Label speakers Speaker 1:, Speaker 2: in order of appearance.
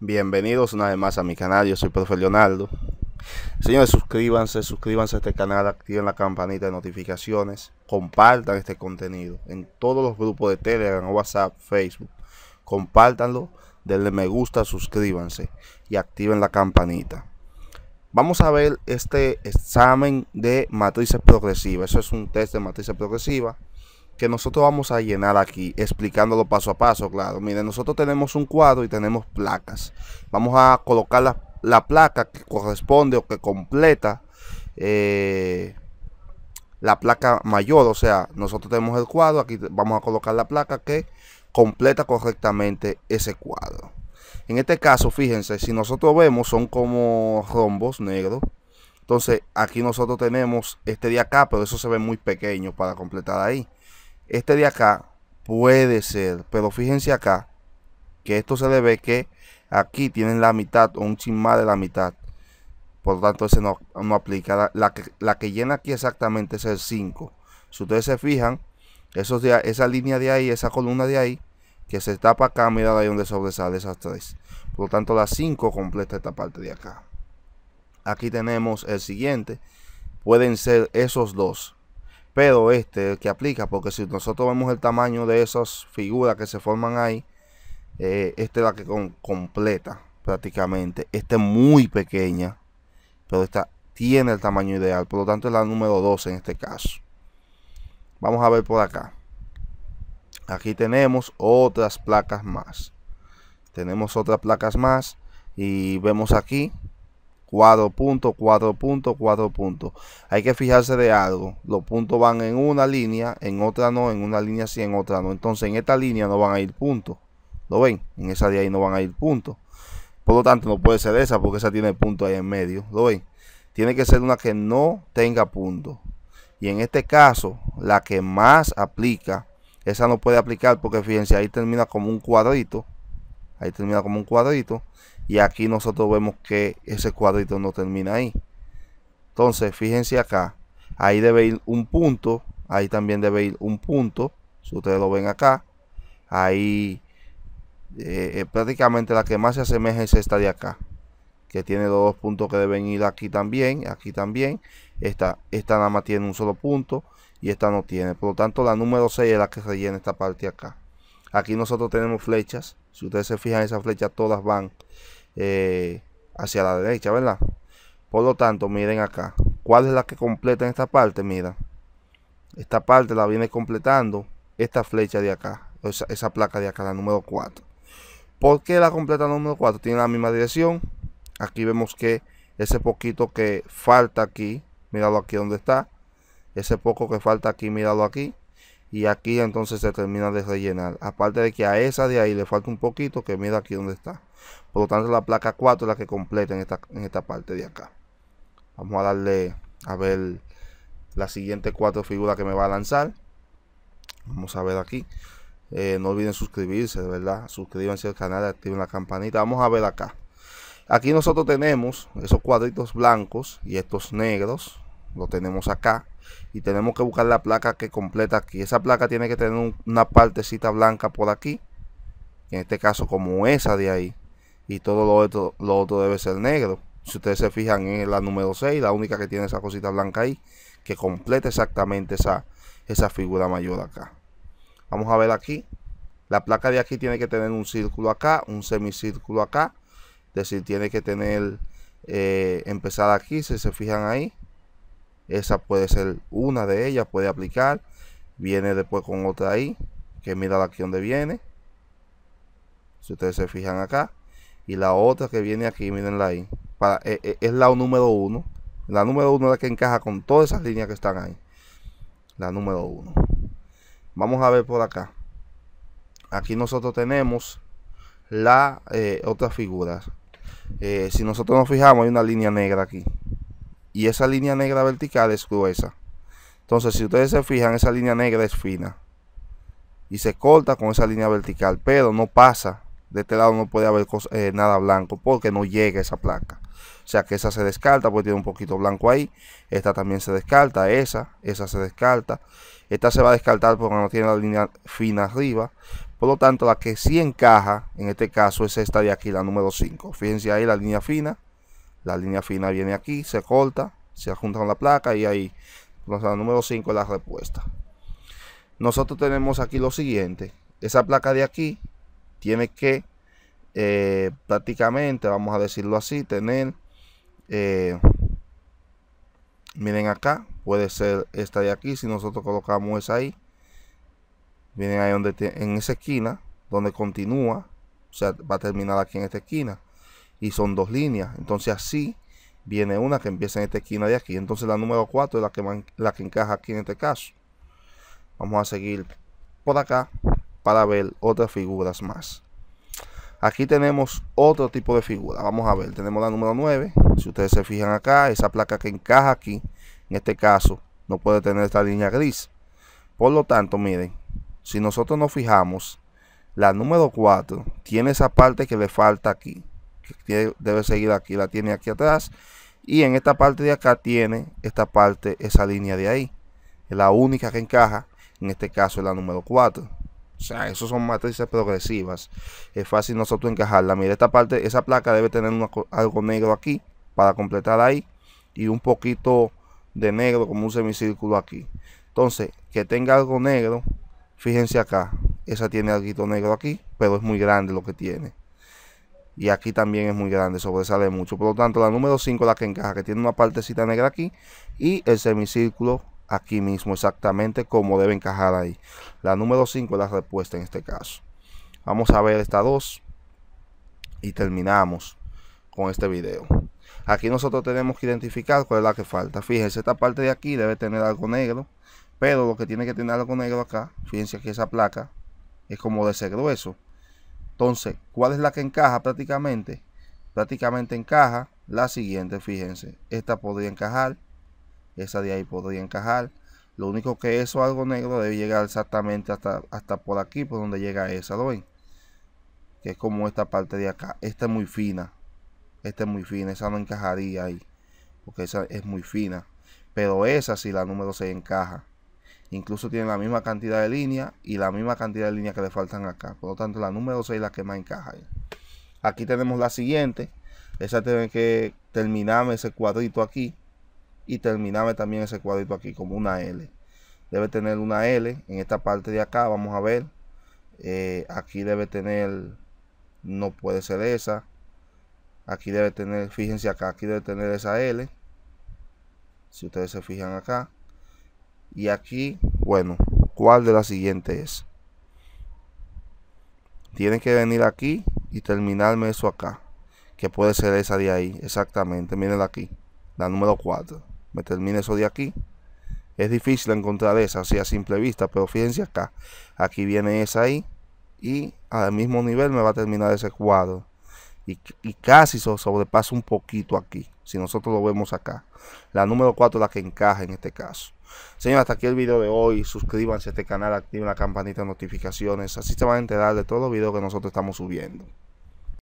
Speaker 1: Bienvenidos una vez más a mi canal, yo soy Profe Leonardo. Señores, suscríbanse, suscríbanse a este canal, activen la campanita de notificaciones, compartan este contenido en todos los grupos de Telegram, WhatsApp, Facebook. Compártanlo, denle me gusta, suscríbanse y activen la campanita. Vamos a ver este examen de matrices progresivas. Eso es un test de matrices progresiva que nosotros vamos a llenar aquí, explicándolo paso a paso, claro. Miren, nosotros tenemos un cuadro y tenemos placas. Vamos a colocar la, placa que corresponde o que completa eh, la placa mayor. O sea, nosotros tenemos el cuadro, aquí vamos a colocar la placa que completa correctamente ese cuadro. En este caso, fíjense, si nosotros vemos, son como rombos negros. Entonces, aquí nosotros tenemos este de acá, pero eso se ve muy pequeño para completar ahí. Este de acá puede ser, pero fíjense acá que esto se debe que aquí tienen la mitad o un chin más de la mitad. Por lo tanto, ese no, no aplica. La, que, llena aquí exactamente es el 5. Si ustedes se fijan, esos esa línea de ahí, esa columna de ahí, que se tapa acá, mirad ahí donde sobresale esas tres. Por lo tanto, la 5 completa esta parte de acá. Aquí tenemos el siguiente. Pueden ser esos dos pero este que aplica, porque si nosotros vemos el tamaño de esas figuras que se forman ahí, eh, esta es la que con, completa prácticamente. Esta es muy pequeña, pero esta tiene el tamaño ideal, por lo tanto es la número 12 en este caso. Vamos a ver por acá. Aquí tenemos otras placas más. Tenemos otras placas más y vemos aquí cuatro puntos, cuatro puntos, cuatro puntos. Hay que fijarse de algo. Los puntos van en una línea, en otra no, en una línea sí, en otra no. Entonces en esta línea no van a ir puntos. ¿Lo ven? En esa de ahí no van a ir puntos. Por lo tanto no puede ser esa porque esa tiene punto ahí en medio. ¿Lo ven? Tiene que ser una que no tenga puntos. Y en este caso, la que más aplica, esa no puede aplicar porque fíjense, ahí termina como un cuadrito. Ahí termina como un cuadrito y aquí nosotros vemos que ese cuadrito no termina ahí. Entonces, fíjense acá. Ahí debe ir un punto. Ahí también debe ir un punto. Si ustedes lo ven acá. Ahí eh, eh, prácticamente la que más se asemeja es esta de acá. Que tiene dos puntos que deben ir aquí también. Aquí también. Esta, esta nada más tiene un solo punto. Y esta no tiene. Por lo tanto, la número 6 es la que rellena esta parte acá. Aquí nosotros tenemos flechas. Si ustedes se fijan, esas flechas todas van eh, hacia la derecha, ¿verdad? Por lo tanto, miren acá. ¿Cuál es la que completa en esta parte? Mira. Esta parte la viene completando esta flecha de acá. Esa, placa de acá, la número 4. ¿Por qué la completa número 4 tiene la misma dirección? Aquí vemos que ese poquito que falta aquí, mirado aquí donde está. Ese poco que falta aquí, mirado aquí y aquí entonces se termina de rellenar. Aparte de que a esa de ahí le falta un poquito que mira aquí donde está. Por lo tanto la placa 4 es la que completa en esta, en esta parte de acá. Vamos a darle a ver la siguiente cuatro figuras que me va a lanzar. Vamos a ver aquí. Eh, no olviden suscribirse, ¿verdad? Suscríbanse al canal, activen la campanita. Vamos a ver acá. Aquí nosotros tenemos esos cuadritos blancos y estos negros. Lo tenemos acá y tenemos que buscar la placa que completa aquí. Esa placa tiene que tener una partecita blanca por aquí, en este caso como esa de ahí, y todo lo otro, lo otro debe ser negro. Si ustedes se fijan en la número 6, la única que tiene esa cosita blanca ahí, que completa exactamente esa, esa figura mayor acá. Vamos a ver aquí. La placa de aquí tiene que tener un círculo acá, un semicírculo acá. Es decir, tiene que tener, eh, empezar aquí, si se fijan ahí, esa puede ser una de ellas, puede aplicar. Viene después con otra ahí, que mira la acción de viene. Si ustedes se fijan acá. Y la otra que viene aquí, mírenla ahí. Para, eh, eh, es, la número uno. La número uno es la que encaja con todas esas líneas que están ahí. La número uno. Vamos a ver por acá. Aquí nosotros tenemos la eh, otra figura. si nosotros nos fijamos, hay una línea negra aquí y esa línea negra vertical es gruesa. Entonces, si ustedes se fijan, esa línea negra es fina y se corta con esa línea vertical, pero no pasa. De este lado no puede haber eh, nada blanco porque no llega esa placa. O sea que esa se descarta porque tiene un poquito blanco ahí. Esta también se descarta, esa, esa se descarta. Esta se va a descartar porque no tiene la línea fina arriba. Por lo tanto, la que sí encaja, en este caso, es esta de aquí, la número 5. Fíjense ahí la línea fina la línea fina viene aquí, se corta, se junta con la placa y ahí, o sea, número 5 es la respuesta. Nosotros tenemos aquí lo siguiente, esa placa de aquí tiene que eh, prácticamente, vamos a decirlo así, tener, eh, miren acá, puede ser esta de aquí, si nosotros colocamos esa ahí, miren ahí donde en esa esquina, donde continúa, o sea, va a terminar aquí en esta esquina y son dos líneas. Entonces así viene una que empieza en esta esquina de aquí. Entonces la número 4 es la que, la que encaja aquí en este caso. Vamos a seguir por acá para ver otras figuras más. Aquí tenemos otro tipo de figura. Vamos a ver, tenemos la número 9. Si ustedes se fijan acá, esa placa que encaja aquí, en este caso, no puede tener esta línea gris. Por lo tanto, miren, si nosotros nos fijamos, la número 4 tiene esa parte que le falta aquí que debe seguir aquí, la tiene aquí atrás. Y en esta parte de acá tiene esta parte, esa línea de ahí. Es la única que encaja, en este caso es la número 4. O sea, eso son matrices progresivas. Es fácil nosotros encajarla. Mira, esta parte, esa placa debe tener algo negro aquí para completar ahí. Y un poquito de negro como un semicírculo aquí. Entonces, que tenga algo negro, fíjense acá. Esa tiene algo negro aquí, pero es muy grande lo que tiene y aquí también es muy grande, sobresale mucho. Por lo tanto, la número 5 la que encaja, que tiene una partecita negra aquí y el semicírculo aquí mismo, exactamente como debe encajar ahí. La número 5 es la respuesta en este caso. Vamos a ver estas dos. y terminamos con este video. Aquí nosotros tenemos que identificar cuál es la que falta. Fíjense, esta parte de aquí debe tener algo negro, pero lo que tiene que tener algo negro acá, fíjense que esa placa es como de ese grueso entonces, ¿cuál es la que encaja prácticamente? Prácticamente encaja la siguiente, fíjense. Esta podría encajar, esa de ahí podría encajar. Lo único que eso algo negro debe llegar exactamente hasta, hasta por aquí, por donde llega esa, ¿lo ven? Que es como esta parte de acá. Esta es muy fina. Esta es muy fina, esa no encajaría ahí. Porque esa es muy fina. Pero esa sí, la número se encaja. Incluso tiene la misma cantidad de líneas y la misma cantidad de líneas que le faltan acá. Por lo tanto, la número 6 es la que más encaja Aquí tenemos la siguiente. Esa tiene que terminarme ese cuadrito aquí y terminarme también ese cuadrito aquí como una L. Debe tener una L en esta parte de acá. Vamos a ver. Eh, aquí debe tener, no puede ser esa. Aquí debe tener, fíjense acá, aquí debe tener esa L. Si ustedes se fijan acá. Y aquí, bueno, ¿cuál de las siguientes es? Tiene que venir aquí y terminarme eso acá. Que puede ser esa de ahí, exactamente. Mírenla aquí, la número 4. Me termina eso de aquí. Es difícil encontrar esa, así a simple vista, pero fíjense acá. Aquí viene esa ahí y al mismo nivel me va a terminar ese cuadro. Y, casi sobrepaso un poquito aquí si nosotros lo vemos acá. La número 4 es la que encaja en este caso. Señores, hasta aquí el video de hoy. Suscríbanse a este canal, activen la campanita de notificaciones. Así se van a enterar de todos los videos que nosotros estamos subiendo.